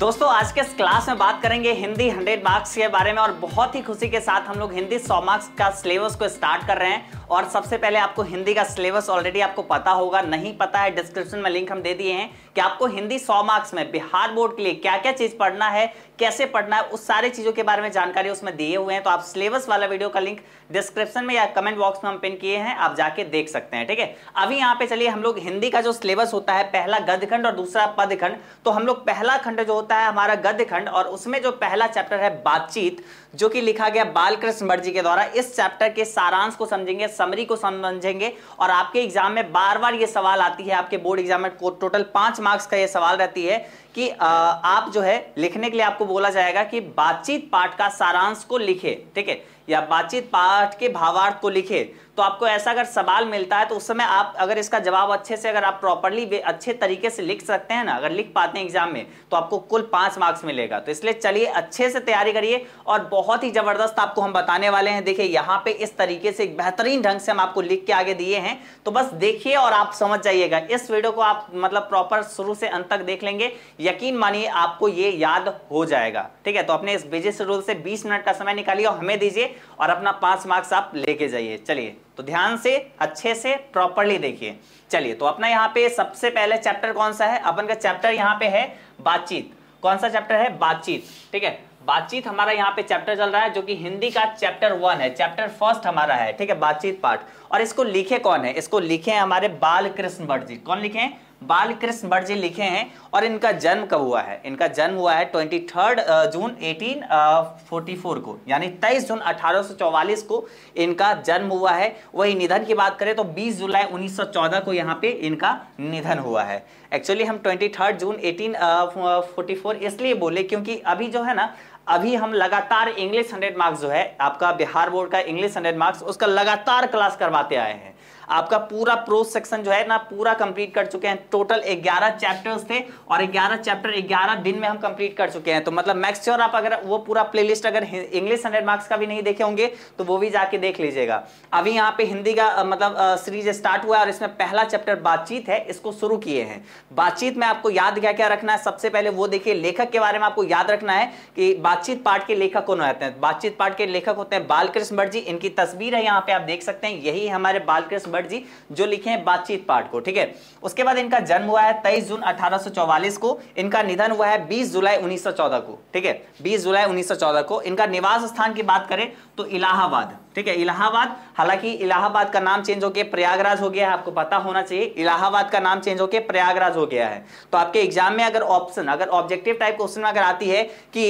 दोस्तों आज के इस क्लास में बात करेंगे हिंदी 100 मार्क्स के बारे में और बहुत ही खुशी के साथ हम लोग हिंदी 100 मार्क्स का सिलेबस को स्टार्ट कर रहे हैं और सबसे पहले आपको हिंदी का सिलेबस ऑलरेडी आपको पता होगा नहीं पता है डिस्क्रिप्शन में लिंक हम दे दिए हैं कि आपको हिंदी सौ मार्क्स में बिहार बोर्ड के लिए क्या क्या चीज पढ़ना है कैसे पढ़ना है उस सारे चीजों के बारे में जानकारी उसमें दिए हुए हैं तो आप सिलेबस वाला वीडियो का लिंक डिस्क्रिप्शन में या कमेंट बॉक्स में हम पिन किए हैं आप जाके देख सकते हैं ठीक है अभी यहाँ पे चलिए हम लोग हिंदी का जो सिलेबस होता है पहला खंड और दूसरा पदखंड तो हम लोग पहला खंड जो होता है हमारा खंड और उसमें जो पहला चैप्टर है बातचीत जो कि लिखा गया बालकृष्ण भट्ट जी के द्वारा इस चैप्टर के सारांश को समझेंगे समरी को समझेंगे और आपके एग्जाम में बार बार ये सवाल आती है आपके बोर्ड एग्जाम में टोटल पांच मार्क्स का ये सवाल रहती है कि आप जो है लिखने के लिए आपको बोला जाएगा कि बातचीत पाठ का सारांश को लिखे ठीक है या बातचीत पाठ के भावार्थ को लिखे तो आपको ऐसा अगर सवाल मिलता है तो उस समय आप अगर इसका जवाब अच्छे से अगर आप प्रॉपरली अच्छे तरीके से लिख सकते हैं ना अगर लिख पाते हैं एग्जाम में तो आपको कुल पांच मार्क्स मिलेगा तो इसलिए चलिए अच्छे से तैयारी करिए और बहुत ही जबरदस्त आपको हम बताने वाले हैं देखिए यहाँ पे इस तरीके से बेहतरीन ढंग से हम आपको लिख के आगे दिए हैं तो बस देखिए और आप समझ जाइएगा इस वीडियो को आप मतलब प्रॉपर शुरू से अंत तक देख लेंगे यकीन मानिए आपको ये याद हो जाएगा ठीक है तो अपने इस बिजी शेड्यूल से बीस मिनट का समय निकालिए और हमें दीजिए और अपना पांच मार्क्स आप लेके जाइए चलिए तो ध्यान से अच्छे से प्रॉपरली देखिए चलिए तो अपना यहाँ पे सबसे पहले चैप्टर कौन सा है अपन का चैप्टर यहाँ पे है बातचीत कौन सा चैप्टर है बातचीत ठीक है बातचीत हमारा यहाँ पे चैप्टर चल रहा है जो कि हिंदी का चैप्टर वन है चैप्टर फर्स्ट हमारा है ठीक है बातचीत पार्ट और इसको लिखे कौन है इसको लिखे हमारे बाल कृष्ण भट्ट जी कौन लिखे हैं बालकृष्ण भट्ट जी लिखे हैं और इनका जन्म कब हुआ है इनका जन्म हुआ है ट्वेंटी थर्ड जून 1844 को यानी 23 जून 1844 को इनका जन्म हुआ है वही निधन की बात करें तो 20 जुलाई 1914 को यहाँ पे इनका निधन हुआ है एक्चुअली हम थर्ड जून 1844 इसलिए बोले क्योंकि अभी जो है ना अभी हम लगातार इंग्लिश हंड्रेड मार्क्स जो है आपका बिहार बोर्ड का इंग्लिश हंड्रेड मार्क्स उसका लगातार क्लास करवाते आए हैं आपका पूरा प्रो सेक्शन जो है ना पूरा कंप्लीट कर चुके हैं टोटल 11 चैप्टर्स थे और 11 चैप्टर 11 दिन में हम कंप्लीट कर चुके हैं तो मतलब मैक्स श्योर आप अगर वो पूरा प्ले अगर इंग्लिश हंड्रेड मार्क्स का भी नहीं देखे होंगे तो वो भी जाके देख लीजिएगा अभी यहाँ पे हिंदी का मतलब सीरीज स्टार्ट हुआ और इसमें पहला चैप्टर बातचीत है इसको शुरू किए हैं बातचीत में आपको याद क्या क्या रखना है सबसे पहले वो देखिए लेखक के बारे में आपको याद रखना है कि बातचीत पाठ के लेखक कौन होते हैं बातचीत पाठ के लेखक होते हैं बालकृष्ण भट्ट जी इनकी तस्वीर है यहाँ पे आप देख सकते हैं यही हमारे बालकृष्ण भट जी जो लिखे हैं बातचीत पाठ को ठीक है उसके बाद इनका जन्म हुआ है तेईस जून अठारह को इनका निधन हुआ है बीस जुलाई उन्नीस को ठीक है बीस जुलाई उन्नीस को इनका निवास स्थान की बात करें तो इलाहाबाद ठीक है इलाहाबाद हालांकि इलाहाबाद का नाम चेंज हो गया प्रयागराज हो गया है आपको पता होना चाहिए इलाहाबाद का नाम चेंज होकर प्रयागराज हो गया है तो आपके एग्जाम में अगर ऑप्शन अगर ऑब्जेक्टिव टाइप क्वेश्चन अगर आती है कि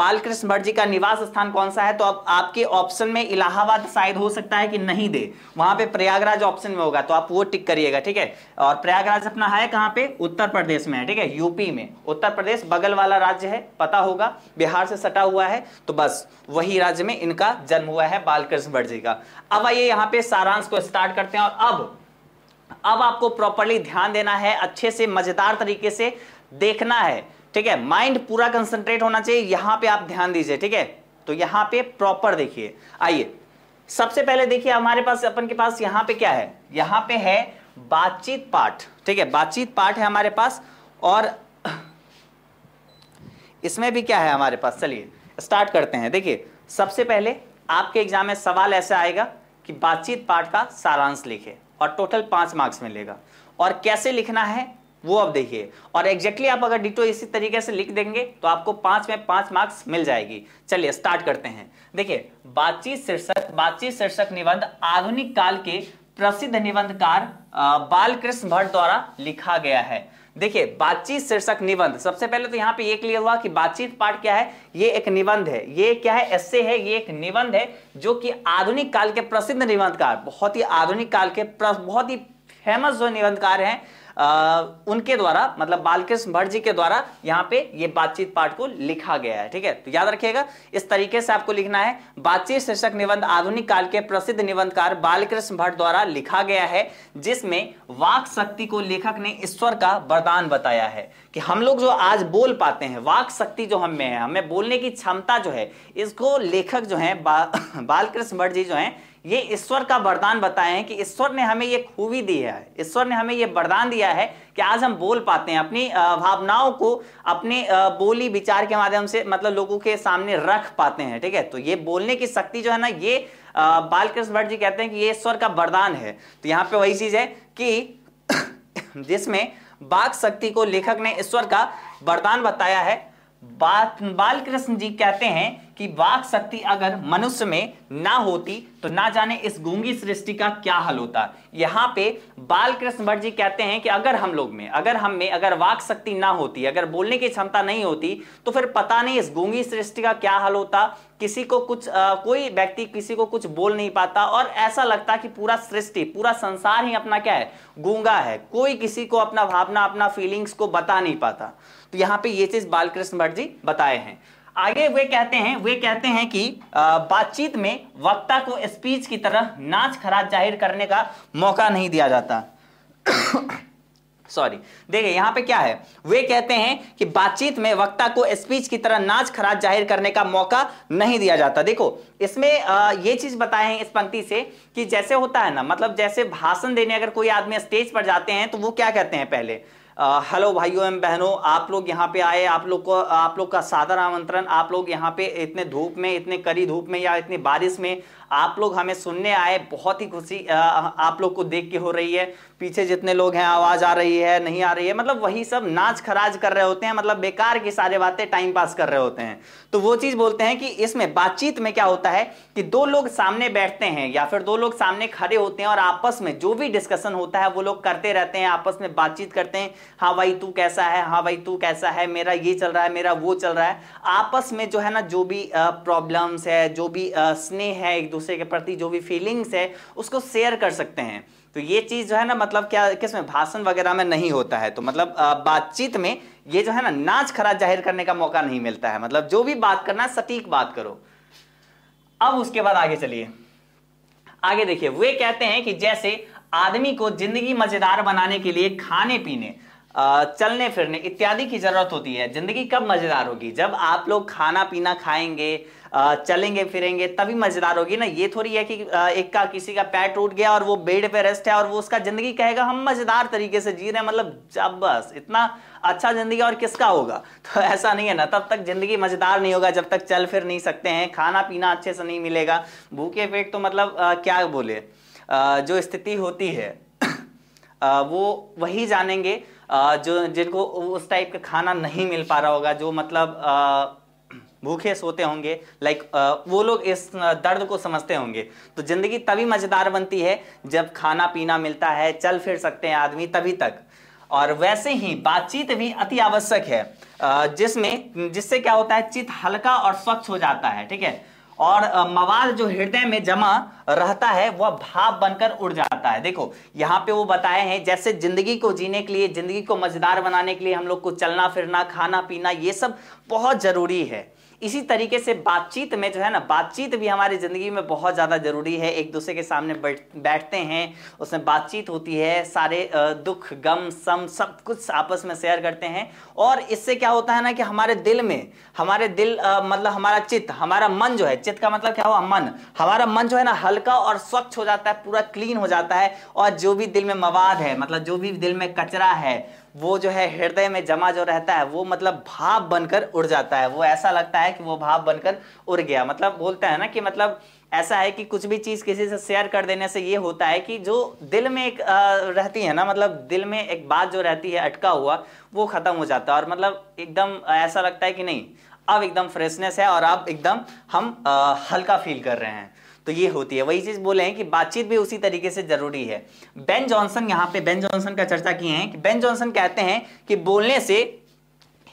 बालकृष्ण भट्ट जी का निवास स्थान कौन सा है तो आप, आपके ऑप्शन में इलाहाबाद शायद हो सकता है कि नहीं दे वहां पर प्रयागराज ऑप्शन में होगा तो आप वो टिक करिएगा ठीक है और प्रयागराज अपना है कहाँ पे उत्तर प्रदेश में है ठीक है यूपी में उत्तर प्रदेश बगल वाला राज्य है पता होगा बिहार से सटा हुआ है तो बस वही राज्य में इनका जन्म हुआ है बाल कृष्ण भट्ट जी का अब आइए यहां पे सारांश को स्टार्ट करते हैं और अब अब आपको प्रॉपरली ध्यान देना है अच्छे से मजेदार तरीके से देखना है ठीक है माइंड पूरा कंसंट्रेट होना चाहिए यहां पे आप ध्यान दीजिए ठीक है तो यहां पे प्रॉपर देखिए आइए सबसे पहले देखिए हमारे पास अपन के पास यहां पे क्या है यहां पे है बातचीत पाठ ठीक है बातचीत पाठ है हमारे पास और इसमें भी क्या है हमारे पास चलिए स्टार्ट करते हैं देखिए सबसे पहले आपके एग्जाम में सवाल ऐसा आएगा कि बातचीत पाठ का सारांश लिखे और टोटल पांच मार्क्स मिलेगा और कैसे लिखना है वो अब देखिए और एग्जैक्टली आप अगर डिटो इसी तरीके से लिख देंगे तो आपको पांच में पांच मार्क्स मिल जाएगी चलिए स्टार्ट करते हैं देखिए बातचीत शीर्षक बातचीत शीर्षक निबंध आधुनिक काल के प्रसिद्ध निबंधकार बालकृष्ण भट्ट द्वारा लिखा गया है देखिए बातचीत शीर्षक निबंध सबसे पहले तो यहाँ पे ये क्लियर हुआ कि बातचीत पाठ क्या है ये एक निबंध है ये क्या है ऐसे है ये एक निबंध है जो कि आधुनिक काल के प्रसिद्ध निबंधकार बहुत ही आधुनिक काल के बहुत ही फेमस जो निबंधकार हैं उनके द्वारा मतलब बालकृष्ण भट्ट जी के द्वारा यहाँ पे ये बातचीत पाठ को लिखा गया है ठीक है तो याद रखिएगा इस तरीके से आपको लिखना है बातचीत शीर्षक निबंध आधुनिक काल के प्रसिद्ध निबंधकार बालकृष्ण भट्ट द्वारा लिखा गया है जिसमें वाक शक्ति को लेखक ने ईश्वर का वरदान बताया है कि हम लोग जो आज बोल पाते हैं वाक शक्ति जो हम में है हमें बोलने की क्षमता जो है इसको लेखक जो है बा, बालकृष्ण भट्ट जी जो है ये ईश्वर का वरदान बताए हैं कि ईश्वर ने हमें ये खूबी दी है ईश्वर ने हमें ये वरदान दिया है कि आज हम बोल पाते हैं अपनी भावनाओं को अपने बोली विचार के माध्यम से मतलब लोगों के सामने रख पाते हैं ठीक है तो ये बोलने की शक्ति जो है ना ये बालकृष्ण भट्ट जी कहते हैं कि ये ईश्वर का वरदान है तो यहाँ पे वही चीज है कि जिसमें बाघ शक्ति को लेखक ने ईश्वर का वरदान बताया है बाल कृष्ण जी कहते हैं कि वाक शक्ति अगर मनुष्य में ना होती तो ना जाने इस गूंगी सृष्टि का क्या हल होता यहां पे बालकृष्ण भट्ट जी कहते हैं कि अगर हम लोग में अगर हम में अगर वाक शक्ति ना होती अगर बोलने की क्षमता नहीं होती तो फिर पता नहीं इस गूंगी सृष्टि का क्या हल होता किसी को कुछ आ, कोई व्यक्ति किसी को कुछ बोल नहीं पाता और ऐसा लगता कि पूरा सृष्टि पूरा संसार ही अपना क्या है गूंगा है कोई किसी को अपना भावना अपना फीलिंग्स को बता नहीं पाता तो यहां पे ये चीज बालकृष्ण भट्ट जी बताए हैं आगे वे कहते हैं वे कहते हैं कि बातचीत में वक्ता को स्पीच की तरह नाच खराज जाहिर करने का मौका नहीं दिया जाता सॉरी देखिए यहां पे क्या है वे कहते हैं कि बातचीत में वक्ता को स्पीच की तरह नाच खराज जाहिर करने का मौका नहीं दिया जाता देखो इसमें ये चीज बताए हैं इस पंक्ति से कि जैसे होता है ना मतलब जैसे भाषण देने अगर कोई आदमी स्टेज पर जाते हैं तो वो क्या कहते हैं पहले हेलो भाइयों एवं बहनों आप लोग यहाँ पे आए आप लोग को आप लोग का सादर आमंत्रण आप लोग यहाँ पे इतने धूप में इतने कड़ी धूप में या इतनी बारिश में आप लोग हमें सुनने आए बहुत ही खुशी आप लोग को देख के हो रही है पीछे जितने लोग हैं आवाज़ आ रही है नहीं आ रही है मतलब वही सब नाच खराज कर रहे होते हैं मतलब बेकार की सारे बातें टाइम पास कर रहे होते हैं तो वो चीज़ बोलते हैं कि इसमें बातचीत में क्या होता है कि दो लोग सामने बैठते हैं या फिर दो लोग सामने खड़े होते हैं और आपस में जो भी डिस्कशन होता है वो लोग करते रहते हैं आपस में बातचीत करते हैं हाँ भाई तू कैसा है हाँ भाई तू कैसा है मेरा ये चल रहा है मेरा वो चल रहा है आपस में जो है ना जो भी प्रॉब्लम्स है जो भी स्नेह है एक दूसरे के प्रति जो भी फीलिंग्स है उसको शेयर कर सकते हैं तो ये चीज़ जो है ना मतलब क्या किसमें भाषण वगैरह में नहीं होता है तो मतलब बातचीत में ये जो है ना नाच खरा जाहिर करने का मौका नहीं मिलता है मतलब जो भी बात करना है सटीक बात करो अब उसके बाद आगे चलिए आगे देखिए वे कहते हैं कि जैसे आदमी को जिंदगी मजेदार बनाने के लिए खाने पीने चलने फिरने इत्यादि की जरूरत होती है जिंदगी कब मजेदार होगी जब आप लोग खाना पीना खाएंगे चलेंगे फिरेंगे तभी मजेदार होगी ना ये थोड़ी है कि एक का किसी का पैर टूट गया और वो बेड पे रेस्ट है और वो उसका जिंदगी कहेगा हम मजेदार तरीके से जी रहे हैं मतलब जब बस इतना अच्छा जिंदगी और किसका होगा तो ऐसा नहीं है ना तब तक जिंदगी मजेदार नहीं होगा जब तक चल फिर नहीं सकते हैं खाना पीना अच्छे से नहीं मिलेगा भूखे पेट तो मतलब क्या बोले जो स्थिति होती है वो वही जानेंगे जो जिनको उस टाइप का खाना नहीं मिल पा रहा होगा जो मतलब भूखे सोते होंगे लाइक वो लोग इस दर्द को समझते होंगे तो ज़िंदगी तभी मज़ेदार बनती है जब खाना पीना मिलता है चल फिर सकते हैं आदमी तभी तक और वैसे ही बातचीत भी अति आवश्यक है जिसमें जिससे क्या होता है चित्त हल्का और स्वच्छ हो जाता है ठीक है और मवाद जो हृदय में जमा रहता है वह भाव बनकर उड़ जाता है देखो यहाँ पे वो बताए हैं जैसे जिंदगी को जीने के लिए जिंदगी को मजेदार बनाने के लिए हम लोग को चलना फिरना खाना पीना ये सब बहुत जरूरी है इसी तरीके से बातचीत में जो है ना बातचीत भी हमारी ज़िंदगी में बहुत ज़्यादा ज़रूरी है एक दूसरे के सामने बैठते हैं उसमें बातचीत होती है सारे दुख गम सम सब कुछ आपस में शेयर करते हैं और इससे क्या होता है ना कि हमारे दिल में हमारे दिल मतलब हमारा चित्त हमारा मन जो है चित्त का मतलब क्या हुआ मन हमारा मन जो है ना हल्का और स्वच्छ हो जाता है पूरा क्लीन हो जाता है और जो भी दिल में मवाद है मतलब जो भी दिल में कचरा है वो जो है हृदय में जमा जो रहता है वो मतलब भाप बनकर उड़ जाता है वो ऐसा लगता है कि वो भाप बनकर उड़ गया मतलब बोलते हैं ना कि मतलब ऐसा है कि कुछ भी चीज़ किसी से शेयर कर देने से ये होता है कि जो दिल में एक रहती है ना मतलब दिल में एक बात जो रहती है अटका हुआ वो ख़त्म हो जाता है और मतलब एकदम ऐसा लगता है कि नहीं अब एकदम फ्रेशनेस है और अब एकदम हम आ, हल्का फील कर रहे हैं तो ये होती है वही चीज बोले हैं कि बातचीत भी उसी तरीके से जरूरी है बेन जॉनसन यहाँ पे बेन जॉनसन का चर्चा किए हैं कि बेन जॉनसन कहते हैं कि बोलने से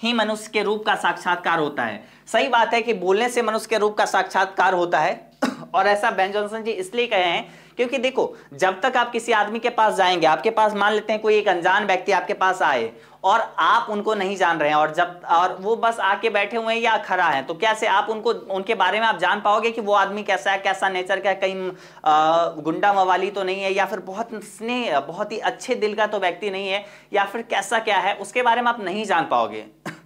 ही मनुष्य के रूप का साक्षात्कार होता है सही बात है कि बोलने से मनुष्य के रूप का साक्षात्कार होता है और ऐसा बेन जॉनसन जी इसलिए कहे हैं क्योंकि देखो जब तक आप किसी आदमी के पास जाएंगे आपके पास मान लेते हैं कोई एक अनजान व्यक्ति आपके पास आए और आप उनको नहीं जान रहे हैं और जब और वो बस आके बैठे हुए हैं या खड़ा है तो कैसे आप उनको उनके बारे में आप जान पाओगे कि वो आदमी कैसा है कैसा नेचर का कहीं गुंडा मवाली तो नहीं है या फिर बहुत स्नेह बहुत ही अच्छे दिल का तो व्यक्ति नहीं है या फिर कैसा क्या है उसके बारे में आप नहीं जान पाओगे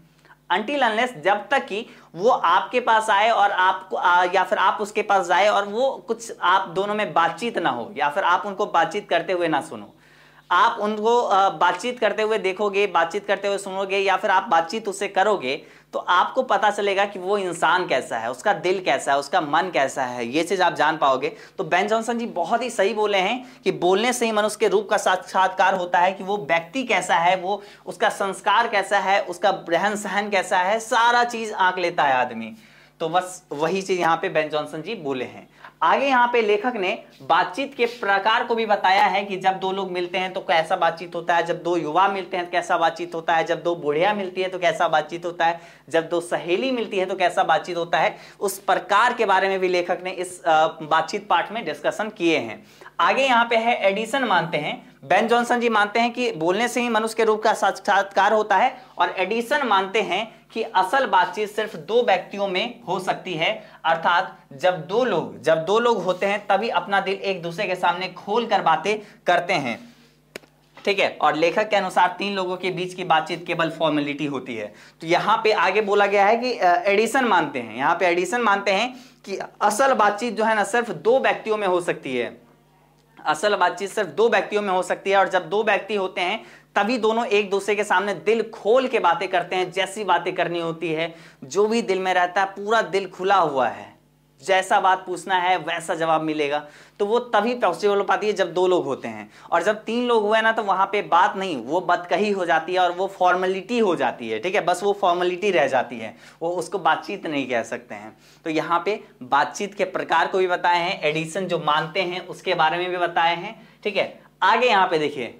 अंटिल अनलेस जब तक कि वो आपके पास आए और आपको या फिर आप उसके पास जाए और वो कुछ आप दोनों में बातचीत ना हो या फिर आप उनको बातचीत करते हुए ना सुनो आप उनको बातचीत करते हुए देखोगे बातचीत करते हुए सुनोगे या फिर आप बातचीत उससे करोगे तो आपको पता चलेगा कि वो इंसान कैसा है उसका दिल कैसा है उसका मन कैसा है ये चीज़ आप जान पाओगे तो बेन जॉनसन जी बहुत ही सही बोले हैं कि बोलने से ही मनुष्य के रूप का साक्षात्कार होता है कि वो व्यक्ति कैसा है वो उसका संस्कार कैसा है उसका रहन सहन कैसा है सारा चीज़ आंक लेता है आदमी तो बस वही चीज़ यहाँ पे बेन जॉनसन जी बोले हैं आगे यहाँ पे लेखक ने बातचीत के प्रकार को भी बताया है कि जब दो लोग मिलते हैं तो कैसा बातचीत होता है जब दो युवा मिलते हैं तो कैसा बातचीत होता है जब दो बुढ़िया मिलती है तो कैसा बातचीत होता है जब दो सहेली मिलती है तो कैसा बातचीत होता है उस प्रकार के बारे में भी लेखक ने इस बातचीत पाठ में डिस्कशन किए हैं आगे यहाँ पे है एडिशन मानते हैं बेन जॉनसन जी मानते हैं कि बोलने से ही मनुष्य के रूप का साक्षात्कार होता है और एडिसन मानते हैं कि असल बातचीत सिर्फ दो व्यक्तियों में हो सकती है अर्थात जब दो लोग जब दो लोग होते हैं तभी अपना दिल एक दूसरे के सामने खोल कर बातें करते हैं ठीक है और लेखक के अनुसार तीन लोगों के बीच की बातचीत केवल फॉर्मेलिटी होती है तो यहाँ पे आगे बोला गया है कि एडिसन मानते हैं यहाँ पे एडिसन मानते हैं कि असल बातचीत जो है ना सिर्फ दो व्यक्तियों में हो सकती है असल बातचीत सिर्फ दो व्यक्तियों में हो सकती है और जब दो व्यक्ति होते हैं तभी दोनों एक दूसरे के सामने दिल खोल के बातें करते हैं जैसी बातें करनी होती है जो भी दिल में रहता है पूरा दिल खुला हुआ है जैसा बात पूछना है वैसा जवाब मिलेगा तो वो तभी पॉसिबल हो पाती है जब दो लोग होते हैं और जब तीन लोग हुए ना तो वहां पे बात नहीं वो बतकही हो जाती है और वो फॉर्मेलिटी हो जाती है ठीक है बस वो फॉर्मेलिटी रह जाती है वो उसको बातचीत नहीं कह सकते हैं तो यहाँ पे बातचीत के प्रकार को भी बताए हैं एडिशन जो मानते हैं उसके बारे में भी बताए हैं ठीक है आगे यहाँ पे देखिए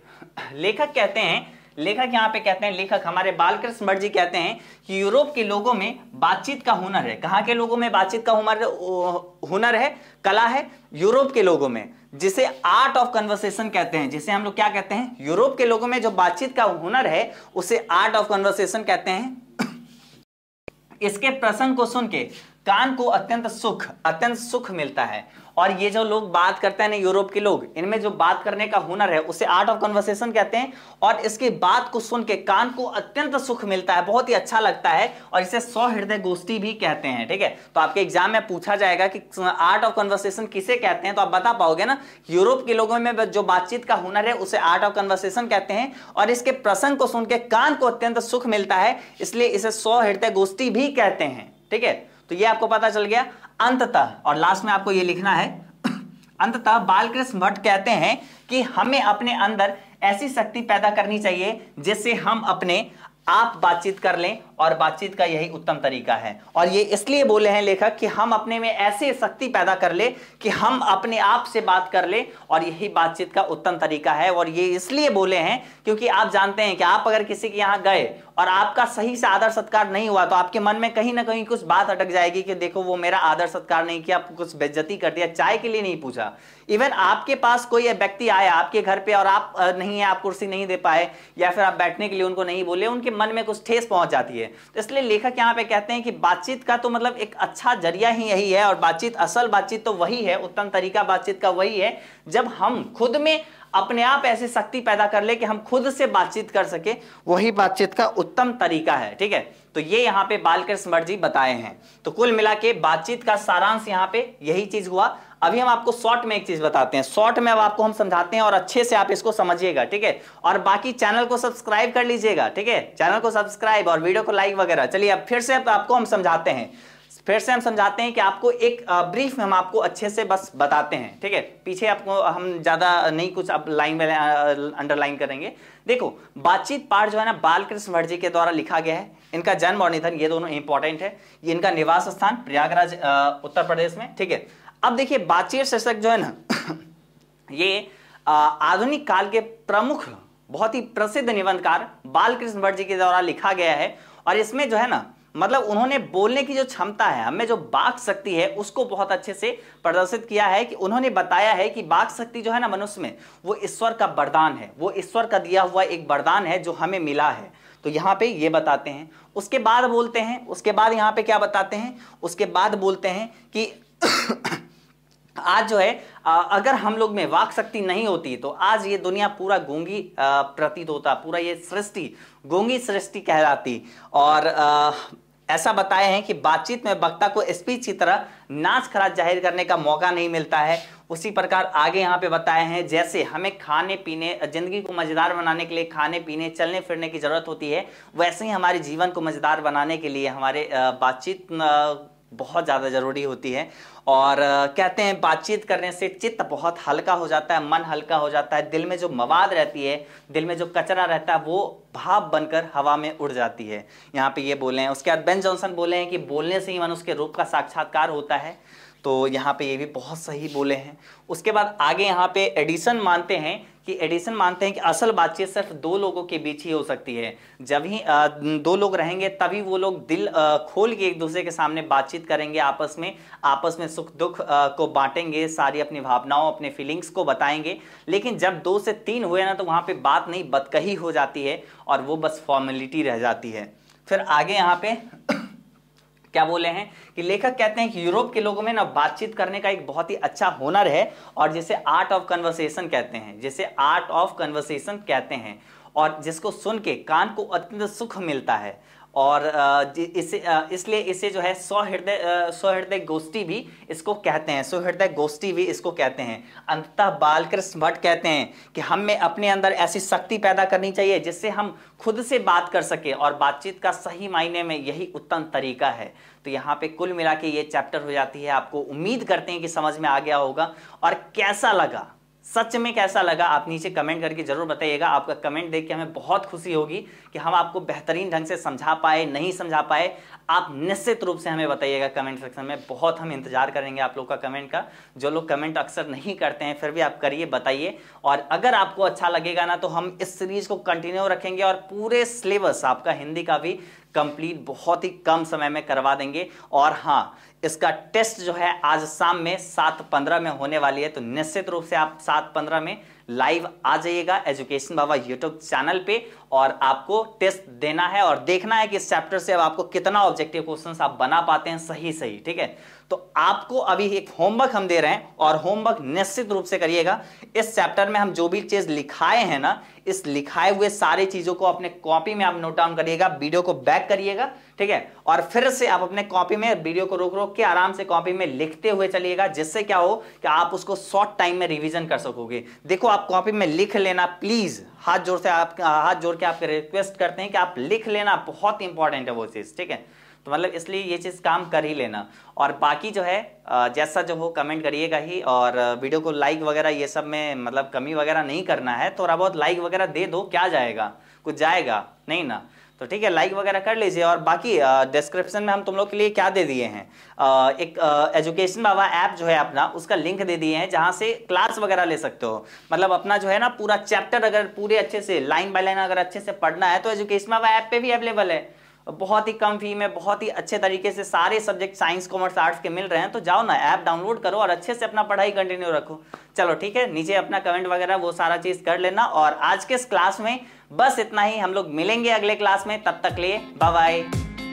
लेखक कहते हैं लेखक यहाँ पे कहते हैं लेखक हमारे बालकृष्ण भट्ट जी कहते हैं कि यूरोप के लोगों में बातचीत का हुनर है कहाँ के लोगों में बातचीत का हुनर हुनर है कला है यूरोप के लोगों में जिसे आर्ट ऑफ कन्वर्सेशन कहते हैं जिसे हम लोग क्या कहते हैं यूरोप के लोगों में जो बातचीत का हुनर है उसे आर्ट ऑफ कन्वर्सेशन कहते हैं इसके प्रसंग को सुन के कान को अत्यंत सुख अत्यंत सुख मिलता है और ये जो लोग बात करते हैं ना यूरोप के लोग इनमें जो बात करने का हुनर है उसे आर्ट ऑफ कन्वर्सेशन कहते हैं और इसकी बात को सुन के कान को अत्यंत सुख मिलता है बहुत ही अच्छा लगता है और इसे सौ हृदय गोष्ठी भी कहते हैं ठीक है तो आपके एग्जाम में पूछा जाएगा कि आर्ट ऑफ कन्वर्सेशन किसे कहते हैं तो आप बता पाओगे ना यूरोप के लोगों में जो बातचीत का हुनर है उसे आर्ट ऑफ कन्वर्सेशन कहते हैं और इसके प्रसंग को सुन के कान को अत्यंत सुख मिलता है इसलिए इसे सौ हृदय गोष्ठी भी कहते हैं ठीक है तो ये आपको पता चल गया अंततः और लास्ट में आपको ये लिखना है अंततः बालकृष्ण भट्ट कहते हैं कि हमें अपने अंदर ऐसी शक्ति पैदा करनी चाहिए जिससे हम अपने आप बातचीत कर लें और बातचीत का यही उत्तम तरीका है और ये इसलिए बोले हैं लेखक कि हम अपने में ऐसी शक्ति पैदा कर ले कि हम अपने आप से बात कर ले और यही बातचीत का उत्तम तरीका है और ये इसलिए बोले हैं क्योंकि आप जानते हैं कि आप अगर किसी के यहाँ गए और आपका सही से आदर सत्कार नहीं हुआ तो आपके मन में कहीं ना कहीं कुछ बात अटक जाएगी कि देखो वो मेरा आदर सत्कार नहीं किया कुछ बेज्जती कर दिया चाय के लिए नहीं पूछा इवन आपके पास कोई व्यक्ति आया आपके घर पे और आप नहीं है आप कुर्सी नहीं दे पाए या फिर आप बैठने के लिए उनको नहीं बोले उनके मन में कुछ ठेस पहुंच जाती है तो इसलिए लेखक यहाँ पे कहते हैं कि बातचीत का तो मतलब एक अच्छा जरिया ही यही है और बातचीत असल बातचीत तो वही है उत्तम तरीका बातचीत का वही है जब हम खुद में अपने आप ऐसी शक्ति पैदा कर ले कि हम खुद से बातचीत कर सके वही बातचीत का उत्तम तरीका है ठीक है तो ये यहाँ पे बालकर जी बताए हैं तो कुल मिला के बातचीत का सारांश यहाँ पे यही चीज हुआ अभी हम आपको शॉर्ट में एक चीज बताते हैं शॉर्ट में अब आपको हम समझाते हैं और अच्छे से आप इसको समझिएगा ठीक है और बाकी चैनल को सब्सक्राइब कर लीजिएगा ठीक है चैनल को सब्सक्राइब और वीडियो को लाइक वगैरह चलिए अब फिर से आपको हम समझाते हैं फिर से हम समझाते हैं कि आपको एक ब्रीफ में हम आपको अच्छे से बस बताते हैं ठीक है पीछे आपको हम ज़्यादा नहीं कुछ अब लाइन अंडरलाइन करेंगे देखो बातचीत पाठ जो है ना बालकृष्ण भट्ट जी के द्वारा लिखा गया है इनका जन्म और निधन ये दोनों इंपॉर्टेंट है ये इनका निवास स्थान प्रयागराज उत्तर प्रदेश में ठीक है अब देखिए बातचीत शीर्षक जो है ना ये आधुनिक काल के प्रमुख बहुत ही प्रसिद्ध निबंधकार बालकृष्ण भट्ट जी के द्वारा लिखा गया है और इसमें जो है ना मतलब उन्होंने बोलने की जो क्षमता है हमें जो बाक शक्ति है उसको बहुत अच्छे से प्रदर्शित किया है कि उन्होंने बताया है कि बाक शक्ति जो है ना मनुष्य में वो ईश्वर का वरदान है वो ईश्वर का दिया हुआ एक वरदान है जो हमें मिला है तो यहाँ पे ये बताते हैं उसके बाद बोलते हैं उसके बाद यहाँ पे क्या बताते हैं उसके बाद बोलते हैं कि आज जो है अगर हम लोग में वाक शक्ति नहीं होती तो आज ये दुनिया पूरा गोंगी प्रतीत होता पूरा ये सृष्टि गोंगी सृष्टि कहलाती और आ, ऐसा बताए हैं कि बातचीत में वक्ता को स्पीच की तरह नाच खराज जाहिर करने का मौका नहीं मिलता है उसी प्रकार आगे यहाँ पे बताए हैं जैसे हमें खाने पीने जिंदगी को मज़ेदार बनाने के लिए खाने पीने चलने फिरने की ज़रूरत होती है वैसे ही हमारे जीवन को मज़ेदार बनाने के लिए हमारे बातचीत बहुत ज़्यादा ज़रूरी होती है और कहते हैं बातचीत करने से चित्त बहुत हल्का हो जाता है मन हल्का हो जाता है दिल में जो मवाद रहती है दिल में जो कचरा रहता है वो भाप बनकर हवा में उड़ जाती है यहाँ पे ये बोले हैं उसके बाद बेन जॉनसन बोले हैं कि बोलने से ही मन उसके रूप का साक्षात्कार होता है तो यहाँ पे ये भी बहुत सही बोले हैं उसके बाद आगे यहाँ पे एडिसन मानते हैं कि एडिसन मानते हैं कि असल बातचीत सिर्फ दो लोगों के बीच ही हो सकती है जब ही दो लोग रहेंगे तभी वो लोग दिल खोल के एक दूसरे के सामने बातचीत करेंगे आपस में आपस में सुख दुख को बांटेंगे सारी अपनी भावनाओं अपने फीलिंग्स को बताएंगे लेकिन जब दो से तीन हुए ना तो वहाँ पर बात नहीं बदकही हो जाती है और वो बस फॉर्मेलिटी रह जाती है फिर आगे यहाँ पे क्या बोले हैं कि लेखक कहते हैं कि यूरोप के लोगों में ना बातचीत करने का एक बहुत ही अच्छा हुनर है और जिसे आर्ट ऑफ कन्वर्सेशन कहते हैं जिसे आर्ट ऑफ कन्वर्सेशन कहते हैं और जिसको सुन के कान को अत्यंत सुख मिलता है और इसे इसलिए इसे जो है स्वहृदय हृदय गोष्ठी भी इसको कहते हैं स्वहृदय गोष्ठी भी इसको कहते हैं अंततः बालकृष्ण भट्ट कहते हैं कि हम में अपने अंदर ऐसी शक्ति पैदा करनी चाहिए जिससे हम खुद से बात कर सके और बातचीत का सही मायने में यही उत्तम तरीका है तो यहाँ पे कुल मिला के ये चैप्टर हो जाती है आपको उम्मीद करते हैं कि समझ में आ गया होगा और कैसा लगा सच में कैसा लगा आप नीचे कमेंट करके जरूर बताइएगा आपका कमेंट देख के हमें बहुत खुशी होगी कि हम आपको बेहतरीन ढंग से समझा पाए नहीं समझा पाए आप निश्चित रूप से हमें बताइएगा कमेंट सेक्शन में बहुत हम इंतजार करेंगे आप लोग का कमेंट का जो लोग कमेंट अक्सर नहीं करते हैं फिर भी आप करिए बताइए और अगर आपको अच्छा लगेगा ना तो हम इस सीरीज को कंटिन्यू रखेंगे और पूरे सिलेबस आपका हिंदी का भी कंप्लीट बहुत ही कम समय में करवा देंगे और हाँ इसका टेस्ट जो है आज शाम में सात पंद्रह में होने वाली है तो निश्चित रूप से आप सात पंद्रह में लाइव आ जाइएगा एजुकेशन बाबा यूट्यूब चैनल पे और आपको टेस्ट देना है और देखना है कि इस चैप्टर से अब आपको कितना ऑब्जेक्टिव क्वेश्चन आप बना पाते हैं सही सही ठीक है तो आपको अभी एक होमवर्क हम दे रहे हैं और होमवर्क निश्चित रूप से करिएगा इस चैप्टर में हम जो भी चीज लिखाए हैं ना इस लिखाए हुए सारी चीजों को अपने कॉपी में आप नोट डाउन करिएगा वीडियो को बैक करिएगा ठीक है और फिर से आप अपने कॉपी में वीडियो को रोक रोक के आराम से कॉपी में लिखते हुए चलिएगा जिससे क्या हो कि आप उसको शॉर्ट टाइम में रिविजन कर सकोगे देखो आप कॉपी में लिख लेना प्लीज हाथ जोर से आप हाथ जोर के आपके रिक्वेस्ट करते हैं कि आप लिख लेना बहुत इंपॉर्टेंट है वो चीज़ ठीक है तो मतलब इसलिए ये चीज़ काम कर ही लेना और बाकी जो है जैसा जो हो कमेंट करिएगा ही और वीडियो को लाइक वगैरह ये सब में मतलब कमी वगैरह नहीं करना है थोड़ा बहुत लाइक वगैरह दे दो क्या जाएगा कुछ जाएगा नहीं ना तो ठीक है लाइक वगैरह कर लीजिए और बाकी डिस्क्रिप्शन में हम तुम लोग के लिए क्या दे दिए हैं एक एजुकेशन बाबा ऐप जो है अपना उसका लिंक दे दिए हैं जहाँ से क्लास वगैरह ले सकते हो मतलब अपना जो है ना पूरा चैप्टर अगर पूरे अच्छे से लाइन बाय लाइन अगर अच्छे से पढ़ना है तो एजुकेशन बाबा ऐप पे भी अवेलेबल है बहुत ही कम फी में बहुत ही अच्छे तरीके से सारे सब्जेक्ट साइंस कॉमर्स आर्ट्स के मिल रहे हैं तो जाओ ना ऐप डाउनलोड करो और अच्छे से अपना पढ़ाई कंटिन्यू रखो चलो ठीक है नीचे अपना कमेंट वगैरह वो सारा चीज़ कर लेना और आज के इस क्लास में बस इतना ही हम लोग मिलेंगे अगले क्लास में तब तक लिए बाय